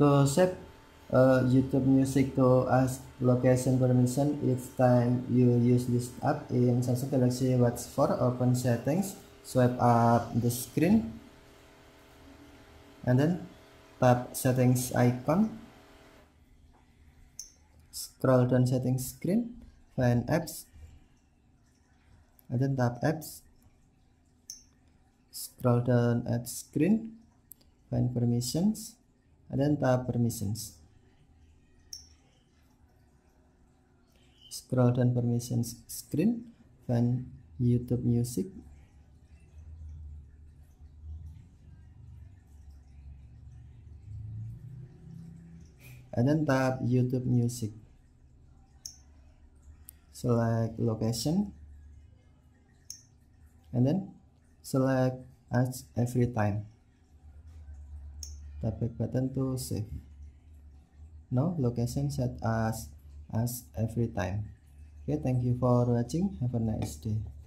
to set uh, YouTube Music to ask location permission each time you use this app in Samsung Galaxy Watch 4 open settings swipe up the screen and then tap settings icon scroll down settings screen find apps and then tap apps scroll down apps screen find permissions and then permissions scroll down permissions screen find YouTube music and then tap YouTube music select location and then select as every time tap button to save. No location set as as every time. Okay, thank you for watching. Have a nice day.